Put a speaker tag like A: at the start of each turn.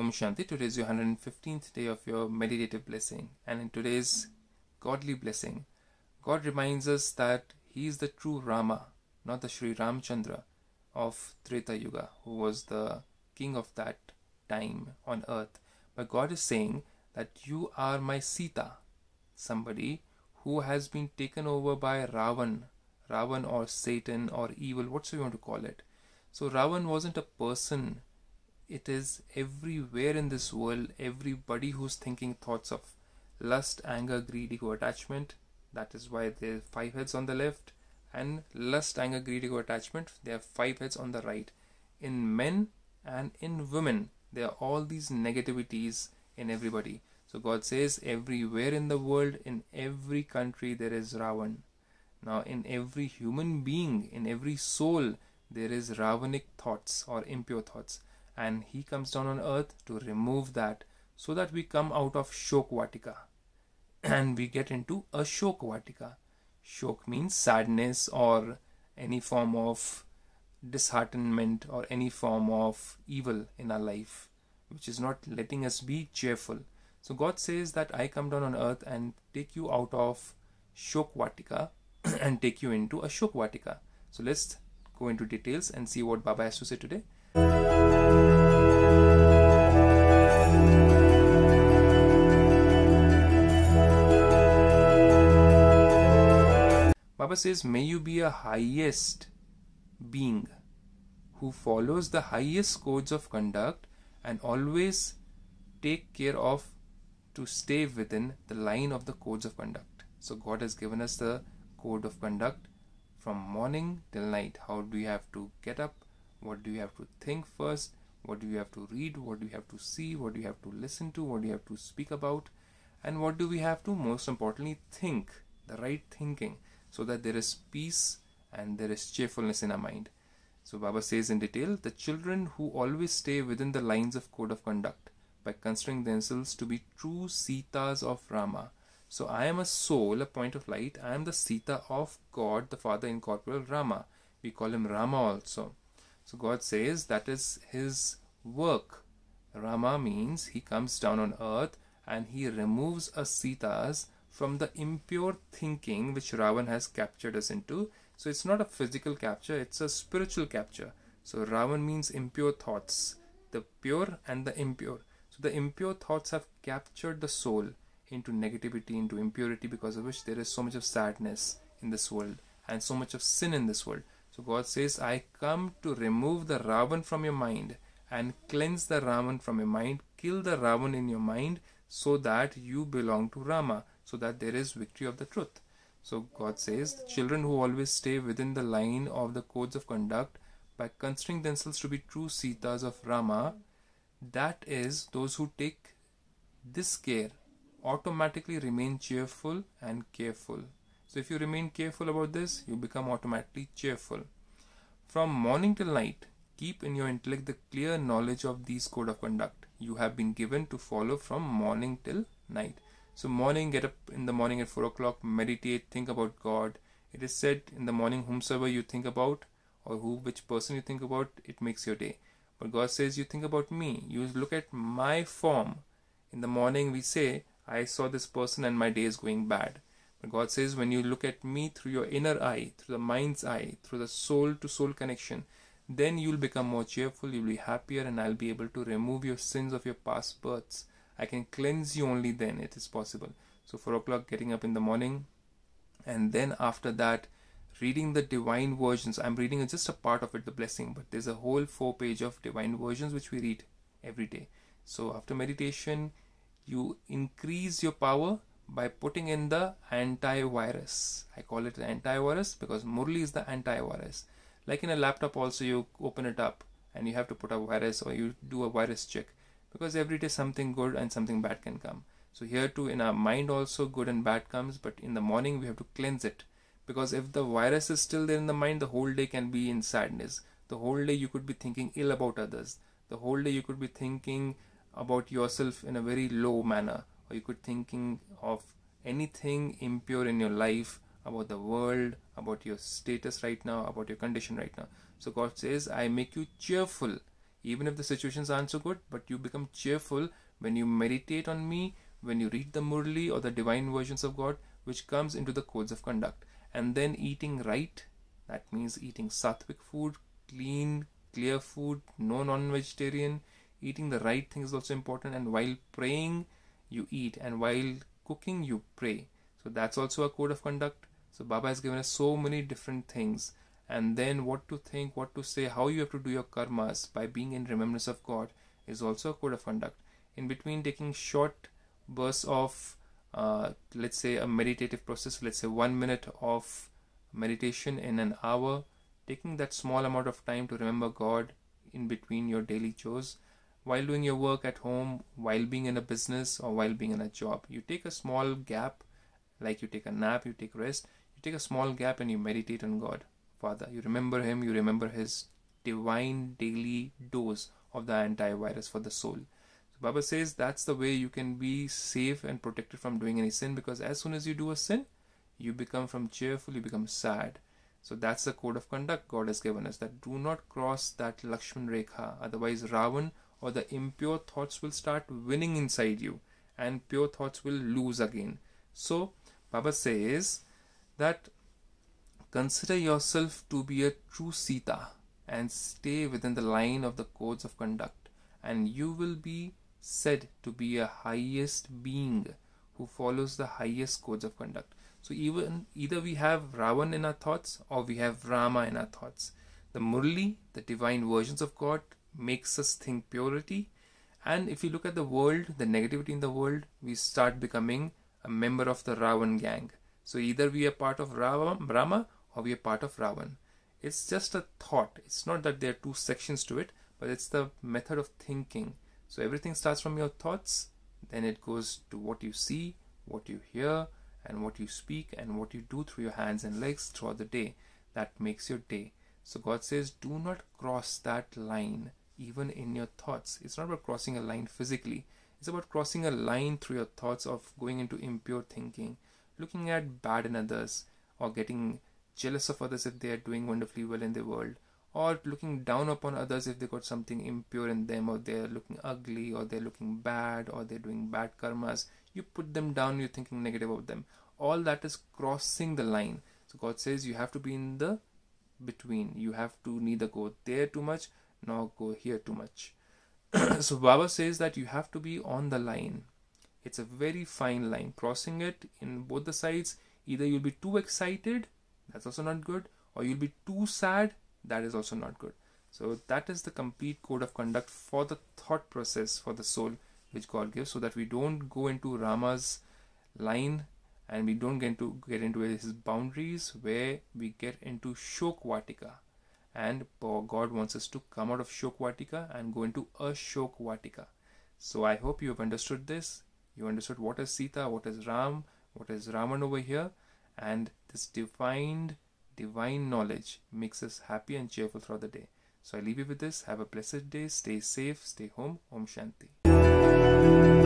A: Om Shanti. Today is your 115th day of your meditative blessing, and in today's godly blessing, God reminds us that He is the true Rama, not the Sri Ramchandra of Treta Yuga, who was the king of that time on earth. But God is saying that you are my Sita, somebody who has been taken over by Ravan, Ravan or Satan or evil, whatsoever you want to call it. So Ravan wasn't a person it is everywhere in this world everybody who's thinking thoughts of lust anger greed ego attachment that is why there are five heads on the left and lust anger greed ego attachment there are five heads on the right in men and in women there are all these negativities in everybody so god says everywhere in the world in every country there is ravan now in every human being in every soul there is ravanic thoughts or impure thoughts and he comes down on earth to remove that so that we come out of Shok and we get into a Shok Shok means sadness or any form of disheartenment or any form of evil in our life, which is not letting us be cheerful. So God says that I come down on earth and take you out of Shok and take you into a Shok So let's go into details and see what Baba has to say today. Baba says, May you be a highest being who follows the highest codes of conduct and always take care of to stay within the line of the codes of conduct. So, God has given us the code of conduct from morning till night. How do we have to get up? what do you have to think first what do you have to read what do you have to see what do you have to listen to what do you have to speak about and what do we have to most importantly think the right thinking so that there is peace and there is cheerfulness in our mind so baba says in detail the children who always stay within the lines of code of conduct by considering themselves to be true sitas of rama so i am a soul a point of light i am the sita of god the father incorporeal rama we call him rama also so God says that is his work. Rama means he comes down on earth and he removes Asita's from the impure thinking which Ravan has captured us into. So it's not a physical capture, it's a spiritual capture. So Ravan means impure thoughts, the pure and the impure. So the impure thoughts have captured the soul into negativity, into impurity, because of which there is so much of sadness in this world and so much of sin in this world. So God says, I come to remove the Ravan from your mind and cleanse the Ravan from your mind, kill the Ravan in your mind so that you belong to Rama, so that there is victory of the truth. So God says, children who always stay within the line of the codes of conduct by considering themselves to be true Sitas of Rama, that is, those who take this care automatically remain cheerful and careful. So if you remain careful about this, you become automatically cheerful. From morning till night, keep in your intellect the clear knowledge of these code of conduct you have been given to follow from morning till night. So morning, get up in the morning at 4 o'clock, meditate, think about God. It is said in the morning, whomsoever you think about or who which person you think about, it makes your day. But God says, you think about me. You look at my form. In the morning, we say, I saw this person and my day is going bad. God says, when you look at me through your inner eye, through the mind's eye, through the soul to soul connection, then you'll become more cheerful, you'll be happier, and I'll be able to remove your sins of your past births. I can cleanse you only then, it is possible. So, 4 o'clock, getting up in the morning, and then after that, reading the divine versions. I'm reading just a part of it, the blessing, but there's a whole four page of divine versions which we read every day. So, after meditation, you increase your power by putting in the antivirus. I call it antivirus because Murli is the antivirus. Like in a laptop also you open it up and you have to put a virus or you do a virus check because every day something good and something bad can come. So here too in our mind also good and bad comes but in the morning we have to cleanse it because if the virus is still there in the mind the whole day can be in sadness. The whole day you could be thinking ill about others. The whole day you could be thinking about yourself in a very low manner or you could thinking of anything impure in your life about the world about your status right now about your condition right now so god says i make you cheerful even if the situations aren't so good but you become cheerful when you meditate on me when you read the murli or the divine versions of god which comes into the codes of conduct and then eating right that means eating sattvic food clean clear food no non-vegetarian eating the right thing is also important and while praying you eat, and while cooking, you pray. So that's also a code of conduct. So Baba has given us so many different things, and then what to think, what to say, how you have to do your karmas by being in remembrance of God is also a code of conduct. In between taking short bursts of, uh, let's say, a meditative process, let's say one minute of meditation in an hour, taking that small amount of time to remember God in between your daily chores while doing your work at home, while being in a business, or while being in a job. You take a small gap, like you take a nap, you take rest, you take a small gap and you meditate on God, Father. You remember Him, you remember His divine daily dose of the antivirus for the soul. So Baba says that's the way you can be safe and protected from doing any sin because as soon as you do a sin, you become from cheerful, you become sad. So that's the code of conduct God has given us that do not cross that Lakshman Rekha, otherwise Ravan or the impure thoughts will start winning inside you and pure thoughts will lose again. So, Baba says that consider yourself to be a true Sita and stay within the line of the codes of conduct, and you will be said to be a highest being who follows the highest codes of conduct. So even either we have Ravan in our thoughts or we have Rama in our thoughts. The Murli, the divine versions of God, makes us think purity. And if you look at the world, the negativity in the world, we start becoming a member of the Ravan gang. So either we are part of Rava, Brahma or we are part of Ravan. It's just a thought. It's not that there are two sections to it, but it's the method of thinking. So everything starts from your thoughts, then it goes to what you see, what you hear, and what you speak, and what you do through your hands and legs throughout the day. That makes your day. So God says, do not cross that line even in your thoughts. It's not about crossing a line physically, it's about crossing a line through your thoughts of going into impure thinking, looking at bad in others, or getting jealous of others if they are doing wonderfully well in the world, or looking down upon others if they got something impure in them, or they're looking ugly, or they're looking bad, or they're doing bad karmas. You put them down, you're thinking negative of them. All that is crossing the line. So God says you have to be in the between. You have to neither go there too much not go here too much. so Baba says that you have to be on the line. It's a very fine line. Crossing it in both the sides, either you'll be too excited, that's also not good, or you'll be too sad, that is also not good. So that is the complete code of conduct for the thought process for the soul which God gives, so that we don't go into Rama's line and we don't get into get into his boundaries where we get into Shokvatika and God wants us to come out of Shokvatika and go into a So I hope you have understood this. You understood what is Sita, what is Ram, what is Raman over here, and this defined divine knowledge makes us happy and cheerful throughout the day. So I leave you with this. Have a blessed day. Stay safe. Stay home. Om Shanti.